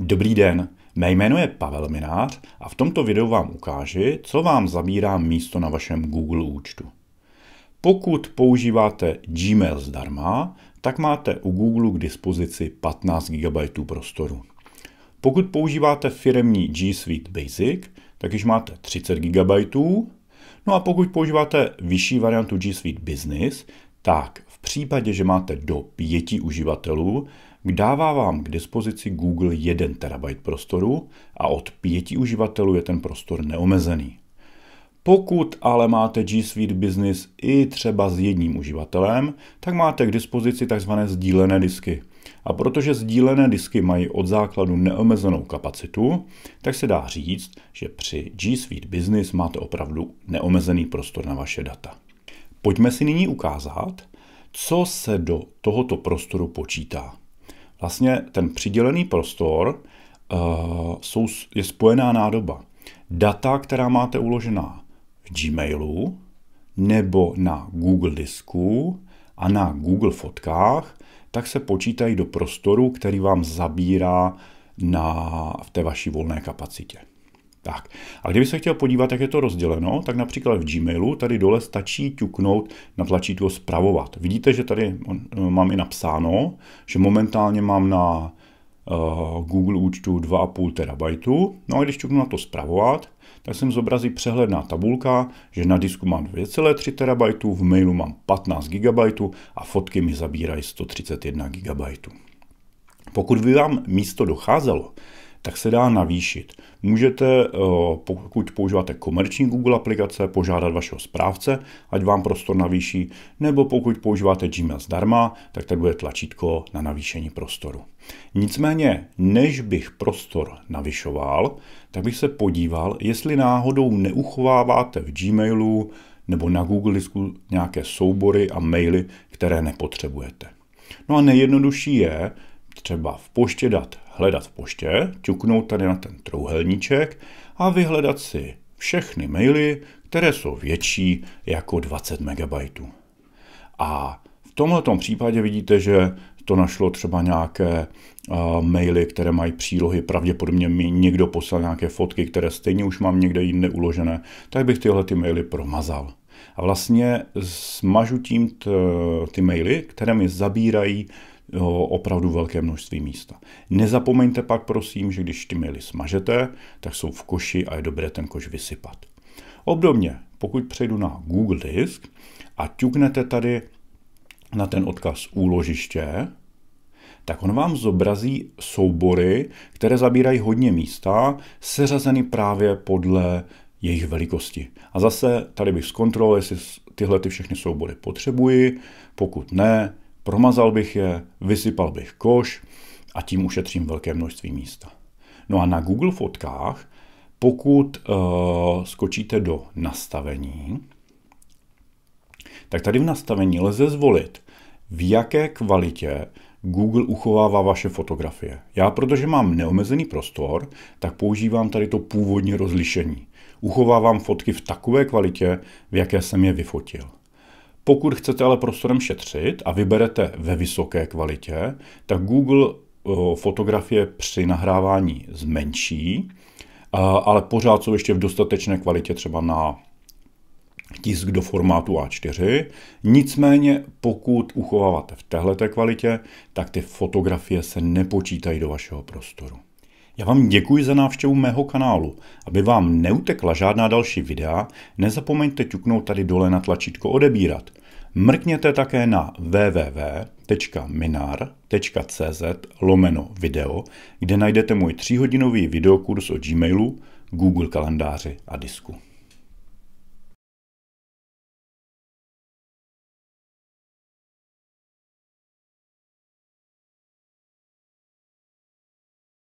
Dobrý den, mé jméno je Pavel Minář a v tomto videu vám ukážu, co vám zabírá místo na vašem Google účtu. Pokud používáte Gmail zdarma, tak máte u Google k dispozici 15 GB prostoru. Pokud používáte firmní G Suite Basic, tak již máte 30 GB. No a pokud používáte vyšší variantu G Suite Business, tak v případě, že máte do pěti uživatelů, dává vám k dispozici Google 1 terabajt prostoru a od pěti uživatelů je ten prostor neomezený. Pokud ale máte G Suite Business i třeba s jedním uživatelem, tak máte k dispozici tzv. sdílené disky. A protože sdílené disky mají od základu neomezenou kapacitu, tak se dá říct, že při G Suite Business máte opravdu neomezený prostor na vaše data. Pojďme si nyní ukázat, co se do tohoto prostoru počítá vlastně ten přidělený prostor uh, jsou, je spojená nádoba. Data, která máte uložená v Gmailu nebo na Google disku a na Google fotkách, tak se počítají do prostoru, který vám zabírá na, v té vaší volné kapacitě. Tak. A kdyby se chtěl podívat, jak je to rozděleno, tak například v Gmailu tady dole stačí ťuknout na tlačítko spravovat. Vidíte, že tady e, mám i napsáno, že momentálně mám na uh, Google účtu 2,5 terabajtu. No a když ťuknu na to spravovat, tak jsem zobrazí přehledná tabulka, že na disku mám 2,3 terabajtu, v mailu mám 15 GB a fotky mi zabírají 131 GB. Pokud by vám místo docházelo, tak se dá navýšit. Můžete, eh, pokud používáte komerční Google aplikace, požádat vašeho správce, ať vám prostor navýší, nebo pokud používáte Gmail zdarma, tak tady bude tlačítko na navýšení prostoru. Nicméně, než bych prostor navyšoval, tak bych se podíval, jestli náhodou neuchováváte v Gmailu nebo na Google disku nějaké soubory a maily, které nepotřebujete. No a nejjednodušší je třeba v poště dat hledat v poště, ťuknout tady na ten trouhelníček a vyhledat si všechny maily, které jsou větší jako 20 MB. A v tomto případě vidíte, že to našlo třeba nějaké uh, maily, které mají přílohy, pravděpodobně mi někdo poslal nějaké fotky, které stejně už mám někde jinde uložené, tak bych tyhle ty maily promazal. A vlastně smažu tím t, eh, ty maily, které mi zabírají opravdu velké množství místa. Nezapomeňte pak prosím, že když ty štimily smažete, tak jsou v koši a je dobré ten koš vysypat. Obdobně, pokud přejdu na Google disk a ťuknete tady na ten odkaz úložiště, tak on vám zobrazí soubory, které zabírají hodně místa, seřazeny právě podle jejich velikosti. A zase tady bych zkontroloval, jestli tyhle ty všechny soubory potřebuji, pokud ne, Promazal bych je, vysypal bych koš a tím ušetřím velké množství místa. No a na Google fotkách, pokud uh, skočíte do nastavení, tak tady v nastavení lze zvolit, v jaké kvalitě Google uchovává vaše fotografie. Já, protože mám neomezený prostor, tak používám tady to původní rozlišení. Uchovávám fotky v takové kvalitě, v jaké jsem je vyfotil. Pokud chcete ale prostorem šetřit a vyberete ve vysoké kvalitě, tak Google eh, fotografie při nahrávání zmenší, eh, ale pořád jsou ještě v dostatečné kvalitě třeba na tisk do formátu A4. Nicméně, pokud uchováváte v této kvalitě, tak ty fotografie se nepočítají do vašeho prostoru. Já vám děkuji za návštěvu mého kanálu. Aby vám neutekla žádná další videa, nezapomeňte ťuknout tady dole na tlačítko odebírat. Mrkněte také na www.minar.cz lomeno video, kde najdete můj tříhodinový videokurs o Gmailu, Google kalendáři a disku.